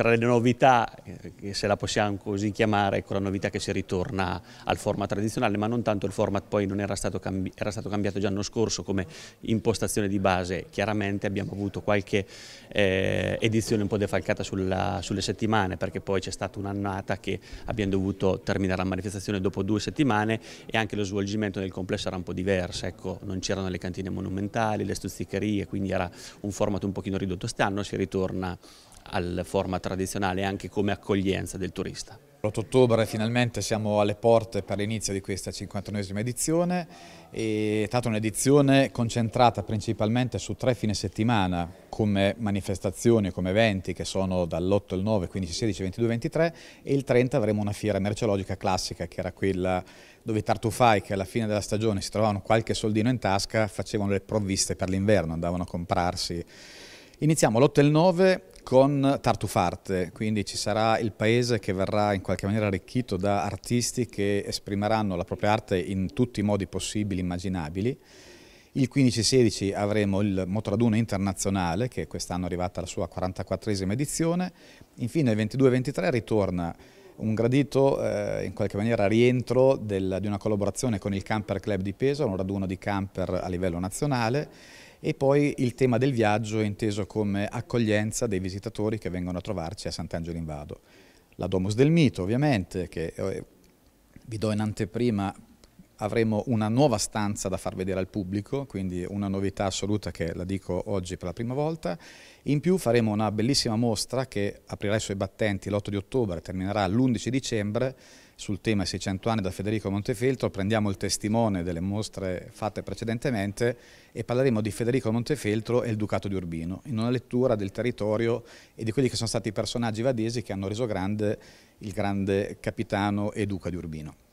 tra le novità, eh, se la possiamo così chiamare, ecco la novità che si ritorna al format tradizionale, ma non tanto il format poi non era stato, cambi era stato cambiato già l'anno scorso come impostazione di base, chiaramente abbiamo avuto qualche eh, edizione un po' defalcata sulla, sulle settimane, perché poi c'è stata un'annata che abbiamo dovuto terminare la manifestazione dopo due settimane e anche lo svolgimento del complesso era un po' diverso, ecco, non c'erano le cantine monumentali, le stuzzicherie, quindi era un format un pochino ridotto. Stanno si ritorna al format tradizionale anche come accoglienza del turista. L'8 ottobre finalmente siamo alle porte per l'inizio di questa 59esima edizione, è stata un'edizione concentrata principalmente su tre fine settimana come manifestazioni, come eventi che sono dall'8 al 9, 15, 16, 22, 23 e il 30 avremo una fiera merceologica classica che era quella dove i tartufai che alla fine della stagione si trovavano qualche soldino in tasca facevano le provviste per l'inverno, andavano a comprarsi. Iniziamo l'8 e il 9 con Tartufarte, quindi ci sarà il paese che verrà in qualche maniera arricchito da artisti che esprimeranno la propria arte in tutti i modi possibili, e immaginabili. Il 15-16 avremo il Motoraduno internazionale, che quest'anno è arrivata alla sua 44esima edizione. Infine il 22-23 ritorna un gradito, eh, in qualche maniera, rientro del, di una collaborazione con il Camper Club di Pesaro, un raduno di camper a livello nazionale e poi il tema del viaggio inteso come accoglienza dei visitatori che vengono a trovarci a Sant'Angelo in Vado. La Domus del Mito, ovviamente, che eh, vi do in anteprima avremo una nuova stanza da far vedere al pubblico, quindi una novità assoluta che la dico oggi per la prima volta. In più faremo una bellissima mostra che aprirà i suoi battenti l'8 di ottobre, terminerà l'11 dicembre, sul tema 600 anni da Federico Montefeltro, prendiamo il testimone delle mostre fatte precedentemente e parleremo di Federico Montefeltro e il Ducato di Urbino, in una lettura del territorio e di quelli che sono stati i personaggi vadesi che hanno reso grande il grande capitano e duca di Urbino.